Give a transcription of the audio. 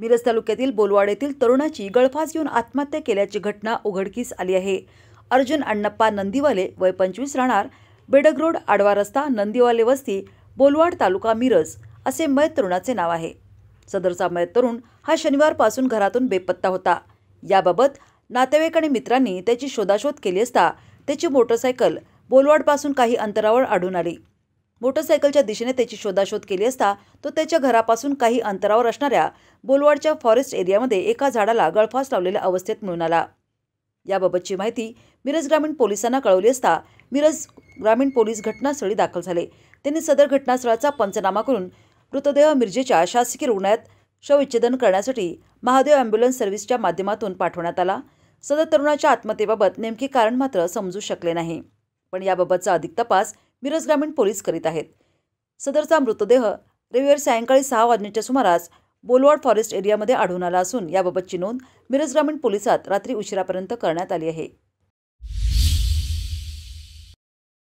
मिरज तालुक्यातील बोलवाड येथील तरुणाची गळफास घेऊन आत्महत्या केल्याची घटना उघडकीस आली आहे अर्जुन अण्णप्पा नंदीवाले वय पंचवीस राहणार बेडग रोड आडवा रस्ता नंदीवाले वस्ती बोलवाड तालुका मिरज असे मय तरुणाचे नाव आहे सदरचा मय तरुण हा शनिवारपासून घरातून बेपत्ता होता याबाबत नातेवाईक आणि मित्रांनी त्याची शोधाशोध केली असता त्याची मोटरसायकल बोलवाडपासून काही अंतरावर आढळून आली मोटरसायकलच्या दिशेने त्याची शोधाशोध केली असता तो त्याच्या घरापासून काही अंतरावर असणाऱ्या बोलवाडच्या फॉरेस्ट एरियामध्ये एका झाडाला गळफास लावलेल्या अवस्थेत मिळून आला याबाबतची माहिती मिरज ग्रामीण पोलिसांना कळवली असता मिरज ग्रामीण पोलीस घटनास्थळी दाखल झाले त्यांनी सदर घटनास्थळाचा पंचनामा करून मृतदेह मिरजेच्या शासकीय रुग्णालयात शवविच्छेदन करण्यासाठी महादेव अँब्युलन्स सर्व्हिसच्या माध्यमातून पाठवण्यात आला सदर तरुणाच्या आत्महत्येबाबत नेमके कारण मात्र समजू शकले नाही पण याबाबतचा अधिक तपास मिरज ग्रामीण पोलीस करीत आहेत सदरचा मृतदेह रविवारी सायंकाळी सहा वाजण्याच्या सुमारास बोलवाड फॉरेस्ट एरियामध्ये आढळून आला असून याबाबतची नोंद मिरज ग्रामीण पोलिसात रात्री उशिरापर्यंत करण्यात आली आहे